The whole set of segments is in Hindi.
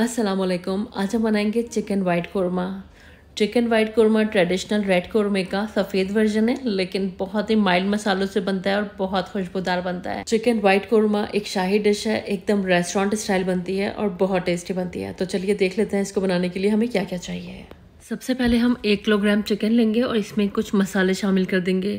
असलकुम आज हम बनाएंगे chicken white korma chicken white korma traditional red कौरमे का सफ़ेद वर्जन है लेकिन बहुत ही माइल्ड मसालों से बनता है और बहुत खुशबूदार बनता है चिकन वाइट कौरमा एक शाही डिश है एकदम रेस्टोरेंट स्टाइल बनती है और बहुत टेस्टी बनती है तो चलिए देख लेते हैं इसको बनाने के लिए हमें क्या क्या चाहिए सबसे पहले हम एक किलोग्राम चिकन लेंगे और इसमें कुछ मसाले शामिल कर देंगे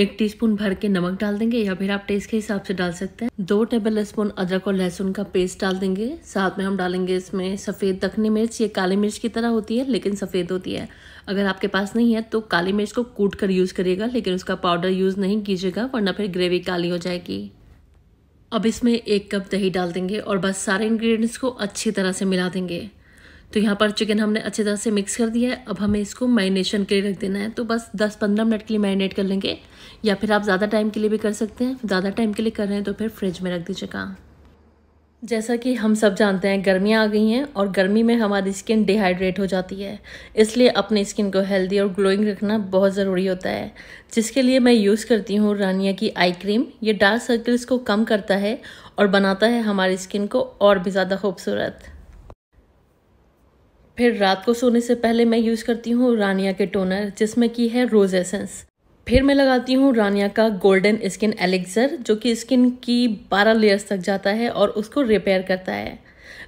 एक टीस्पून भर के नमक डाल देंगे या फिर आप टेस्ट के हिसाब से डाल सकते हैं दो टेबल स्पून अदरक और लहसुन का पेस्ट डाल देंगे साथ में हम डालेंगे इसमें सफ़ेद दखनी मिर्च ये काली मिर्च की तरह होती है लेकिन सफ़ेद होती है अगर आपके पास नहीं है तो काली मिर्च को कूट कर यूज़ करिएगा लेकिन उसका पाउडर यूज़ नहीं कीजिएगा वरना फिर ग्रेवी काली हो जाएगी अब इसमें एक कप दही डाल देंगे और बस सारे इन्ग्रीडियंट्स को अच्छी तरह से मिला देंगे तो यहाँ पर चिकन हमने अच्छे तरह से मिक्स कर दिया है अब हमें इसको मैरिनेशन के लिए रख देना है तो बस 10-15 मिनट के लिए मैरिनेट कर लेंगे या फिर आप ज़्यादा टाइम के लिए भी कर सकते हैं ज़्यादा टाइम के लिए कर रहे हैं तो फिर फ्रिज में रख दीजिएगा जैसा कि हम सब जानते हैं गर्मियाँ आ गई हैं और गर्मी में हमारी स्किन डिहाइड्रेट हो जाती है इसलिए अपनी स्किन को हेल्दी और ग्लोइंग रखना बहुत ज़रूरी होता है जिसके लिए मैं यूज़ करती हूँ रानिया की आई क्रीम ये डार्क सर्कल्स को कम करता है और बनाता है हमारी स्किन को और भी ज़्यादा खूबसूरत फिर रात को सोने से पहले मैं यूज़ करती हूँ रानिया के टोनर जिसमें की है रोज़ एसेंस फिर मैं लगाती हूँ रानिया का गोल्डन स्किन एलेक्सर जो कि स्किन की 12 लेयर्स तक जाता है और उसको रिपेयर करता है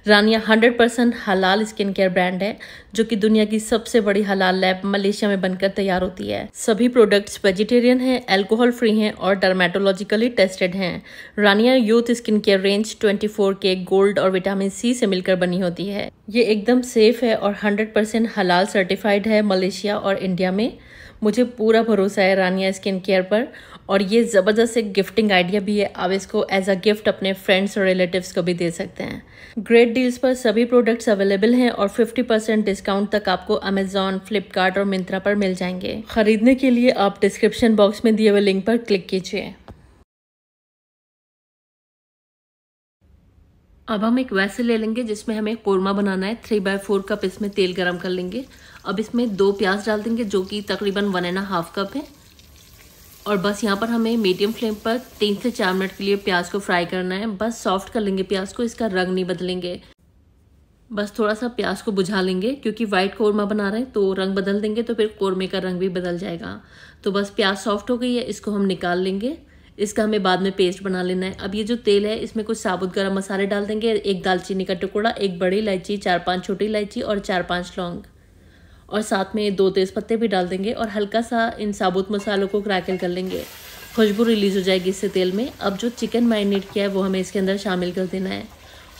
रानिया 100 परसेंट हलाल स्किन केयर ब्रांड है जो कि दुनिया की सबसे बड़ी हलाल लैब मलेशिया में बनकर तैयार होती है सभी प्रोडक्ट्स वेजिटेरियन हैं एल्कोहल फ्री हैं और डर्मेटोलॉजिकली टेस्टेड हैं Rania youth skin care range 24 के गोल्ड और विटामिन सी से मिलकर बनी होती है ये एकदम सेफ है और हंड्रेड हलाल सर्टिफाइड है मलेशिया और इंडिया में मुझे पूरा भरोसा है रानिया स्किन केयर पर और ये ज़बरदस्त एक गिफ्टिंग आइडिया भी है आप इसको एज अ गिफ्ट अपने फ्रेंड्स और रिलेटिव्स को भी दे सकते हैं ग्रेट डील्स पर सभी प्रोडक्ट्स अवेलेबल हैं और 50 परसेंट डिस्काउंट तक आपको अमेजोन फ्लिपकार्ट और मिंत्रा पर मिल जाएंगे खरीदने के लिए आप डिस्क्रिप्शन बॉक्स में दिए हुए लिंक पर क्लिक कीजिए अब हम एक वैसे ले लेंगे जिसमें हमें कोरमा बनाना है थ्री बाय फोर कप इसमें तेल गरम कर लेंगे अब इसमें दो प्याज डाल देंगे जो कि तकरीबन वन एंड हाफ कप है और बस यहाँ पर हमें मीडियम फ्लेम पर तीन से चार मिनट के लिए प्याज को फ्राई करना है बस सॉफ्ट कर लेंगे प्याज को इसका रंग नहीं बदलेंगे बस थोड़ा सा प्याज को बुझा लेंगे क्योंकि वाइट कोरमा बना रहे हैं तो रंग बदल देंगे तो फिर कोरमे का रंग भी बदल जाएगा तो बस प्याज सॉफ्ट हो गई है इसको हम निकाल लेंगे इसका हमें बाद में पेस्ट बना लेना है अब ये जो तेल है इसमें कुछ साबुत गरम मसाले डाल देंगे एक दालचीनी का टुकड़ा एक बड़ी इलायची चार पांच छोटी इलायची और चार पांच लौंग और साथ में दो तेज़ पत्ते भी डाल देंगे और हल्का सा इन साबुत मसालों को क्रैकल कर लेंगे खुशबू रिलीज़ हो जाएगी इससे तेल में अब जो चिकन मैरिनेट किया है वो हमें इसके अंदर शामिल कर देना है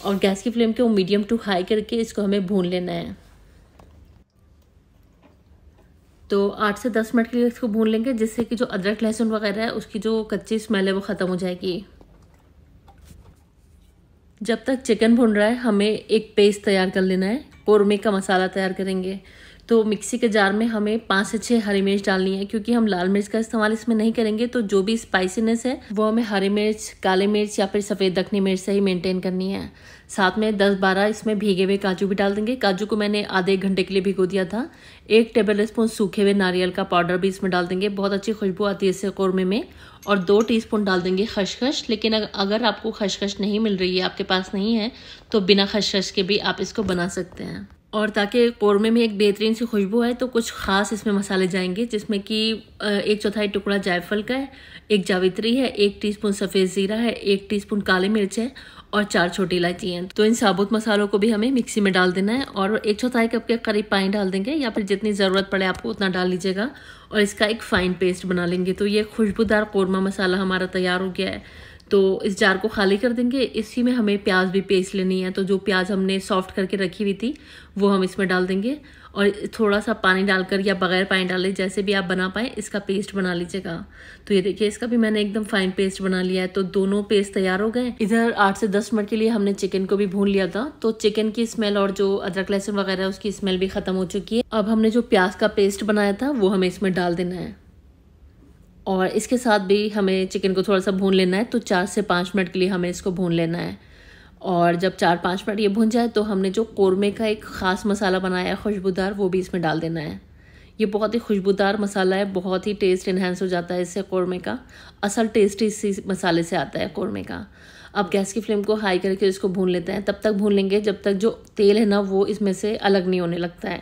और गैस की फ्लेम को मीडियम टू हाई करके इसको हमें भून लेना है तो आठ से दस मिनट के लिए इसको भून लेंगे जिससे कि जो अदरक लहसुन वगैरह है उसकी जो कच्ची स्मेल है वो ख़त्म हो जाएगी जब तक चिकन भुन रहा है हमें एक पेस्ट तैयार कर लेना है कौरमे का मसाला तैयार करेंगे तो मिक्सी के जार में हमें पाँच से छः हरी मिर्च डालनी है क्योंकि हम लाल मिर्च का इस्तेमाल इसमें नहीं करेंगे तो जो भी स्पाइसीनेस है वो हमें हरी मिर्च काले मिर्च या फिर सफ़ेद दखनी मिर्च से ही मेनटेन करनी है साथ में दस बारह इसमें भीगे हुए काजू भी डाल देंगे काजू को मैंने आधे घंटे के लिए भिगो दिया था एक टेबल स्पून सूखे हुए नारियल का पाउडर भी इसमें डाल देंगे बहुत अच्छी खुशबू आती है इससे कौरमे में और दो टीस्पून डाल देंगे खशखश लेकिन अगर आपको खशखश नहीं मिल रही है आपके पास नहीं है तो बिना खशखश के भी आप इसको बना सकते हैं और ताकि कौरमे में एक बेहतरीन सी खुशबू आए तो कुछ ख़ास इसमें मसाले जाएंगे जिसमें कि एक चौथाई टुकड़ा जायफल का है एक जावित्री है एक टीस्पून सफ़ेद ज़ीरा है एक टीस्पून काली मिर्च है और चार छोटी इलायची हैं तो इन साबुत मसालों को भी हमें मिक्सी में डाल देना है और एक चौथाई कप के करीब पानी डाल देंगे या फिर जितनी ज़रूरत पड़े आपको उतना डाल लीजिएगा और इसका एक फ़ाइन पेस्ट बना लेंगे तो ये खुशबूदार कौरमा मसाला हमारा तैयार हो गया है तो इस जार को खाली कर देंगे इसी में हमें प्याज भी पेस्ट लेनी है तो जो प्याज हमने सॉफ्ट करके रखी हुई थी वो हम इसमें डाल देंगे और थोड़ा सा पानी डालकर या बगैर पानी डाले जैसे भी आप बना पाएँ इसका पेस्ट बना लीजिएगा तो ये देखिए इसका भी मैंने एकदम फाइन पेस्ट बना लिया है तो दोनों पेस्ट तैयार हो गए इधर आठ से दस मिनट के लिए हमने चिकन को भी भून लिया था तो चिकन की स्मेल और जो अदरक लहसुन वगैरह उसकी स्मेल भी खत्म हो चुकी है अब हमने जो प्याज का पेस्ट बनाया था वो हमें इसमें डाल देना है और इसके साथ भी हमें चिकन को थोड़ा सा भून लेना है तो चार से पाँच मिनट के लिए हमें इसको भून लेना है और जब चार पाँच मिनट ये भून जाए तो हमने जो कौरमे का एक ख़ास मसाला बनाया है खुशबूदार वो भी इसमें डाल देना है ये बहुत ही खुशबूदार मसाला है बहुत ही टेस्ट इन्हेंस हो जाता है इससे कौरमे का असल टेस्ट इसी मसाले से आता है कौरमे का अब गैस की फ्लेम को हाई करके इसको भून लेते हैं तब तक भून लेंगे जब तक जो तेल है ना वो इसमें से अलग नहीं होने लगता है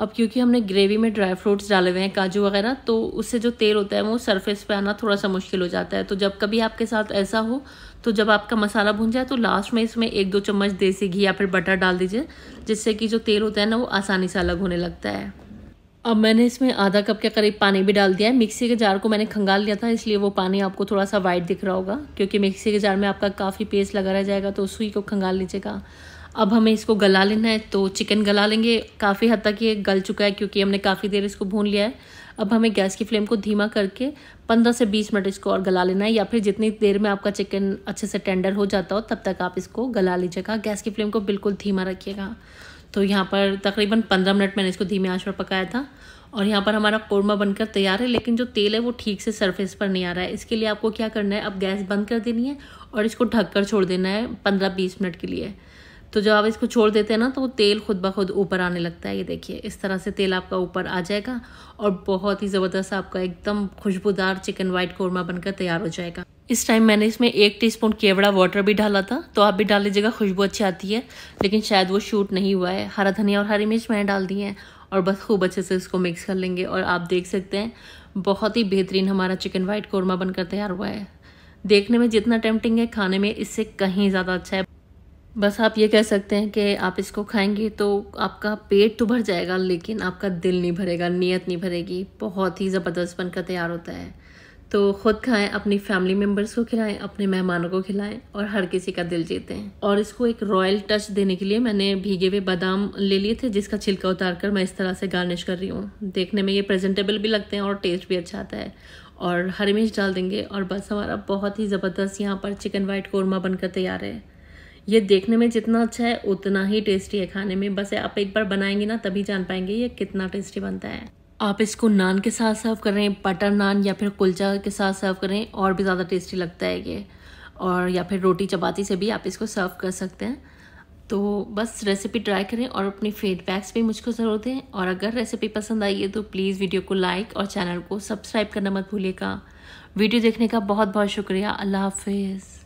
अब क्योंकि हमने ग्रेवी में ड्राई फ्रूट्स डाले हुए हैं काजू वगैरह तो उससे जो तेल होता है वो सरफेस पे आना थोड़ा सा मुश्किल हो जाता है तो जब कभी आपके साथ ऐसा हो तो जब आपका मसाला भुन जाए तो लास्ट में इसमें एक दो चम्मच देसी घी या फिर बटर डाल दीजिए जिससे कि जो तेल होता है ना वो आसानी से अलग होने लगता है अब मैंने इसमें आधा कप के करीब पानी भी डाल दिया है मिक्सी के जार को मैंने खंगाल लिया था इसलिए वो पानी आपको थोड़ा सा वाइट दिख रहा होगा क्योंकि मिक्सी के जार में आपका काफ़ी पेस्ट लगा रह जाएगा तो उसी को खंगाल लीजिएगा अब हमें इसको गला लेना है तो चिकन गला लेंगे काफ़ी हद तक ये गल चुका है क्योंकि हमने काफ़ी देर इसको भून लिया है अब हमें गैस की फ्लेम को धीमा करके 15 से 20 मिनट इसको और गला लेना है या फिर जितनी देर में आपका चिकन अच्छे से टेंडर हो जाता हो तब तक आप इसको गला लीजिएगा गैस की फ्लेम को बिल्कुल धीमा रखिएगा तो यहाँ पर तकरीबन पंद्रह मिनट मैंने इसको धीमे आँच पर पकाया था और यहाँ पर हमारा कौरमा बनकर तैयार है लेकिन जो तेल है वो ठीक से सरफेस पर नहीं आ रहा है इसके लिए आपको क्या करना है अब गैस बंद कर देनी है और इसको कर छोड़ देना है पंद्रह बीस मिनट के लिए तो जब आप इसको छोड़ देते हैं ना तो तेल खुद ब खुद ऊपर आने लगता है ये देखिए इस तरह से तेल आपका ऊपर आ जाएगा और बहुत ही ज़बरदस्त आपका एकदम खुशबूदार चिकन वाइट कौरमा बनकर तैयार हो जाएगा इस टाइम मैंने इसमें एक टीस्पून केवड़ा वाटर भी डाला था तो आप भी डाल लीजिएगा खुशबू अच्छी आती है लेकिन शायद वो शूट नहीं हुआ है हरा धनिया और हरी मिर्च मैंने डाल दी है और बस खूब अच्छे से इसको मिक्स कर लेंगे और आप देख सकते हैं बहुत ही बेहतरीन हमारा चिकन वाइट कौरमा बनकर तैयार हुआ है देखने में जितना टेम्पटिंग है खाने में इससे कहीं ज़्यादा अच्छा है बस आप ये कह सकते हैं कि आप इसको खाएंगे तो आपका पेट तो भर जाएगा लेकिन आपका दिल नहीं भरेगा नीयत नहीं भरेगी बहुत ही ज़बरदस्त बनकर तैयार होता है तो ख़ुद खाएं अपनी फैमिली मेम्बर्स को खिलाएं अपने मेहमानों को खिलाएं और हर किसी का दिल जीतें और इसको एक रॉयल टच देने के लिए मैंने भीगे हुए बादाम ले लिए थे जिसका छिलका उतार कर मैं इस तरह से गार्निश कर रही हूँ देखने में ये प्रेजेंटेबल भी लगते हैं और टेस्ट भी अच्छा आता है और हरी मिर्च डाल देंगे और बस हमारा बहुत ही ज़बरदस्त यहाँ पर चिकन वाइट कौरमा बनकर तैयार है ये देखने में जितना अच्छा है उतना ही टेस्टी है खाने में बस आप एक बार बनाएंगे ना तभी जान पाएंगे ये कितना टेस्टी बनता है आप इसको नान के साथ सर्व करें बटर नान या फिर कुलचा के साथ सर्व करें और भी ज़्यादा टेस्टी लगता है ये और या फिर रोटी चपाती से भी आप इसको सर्व कर सकते हैं तो बस रेसिपी ट्राई करें और अपनी फीडबैक्स भी मुझको ज़रूर दें और अगर रेसिपी पसंद आई है तो प्लीज़ वीडियो को लाइक और चैनल को सब्सक्राइब करना मत भूलिएगा वीडियो देखने का बहुत बहुत शुक्रिया अल्लाह हाफिज़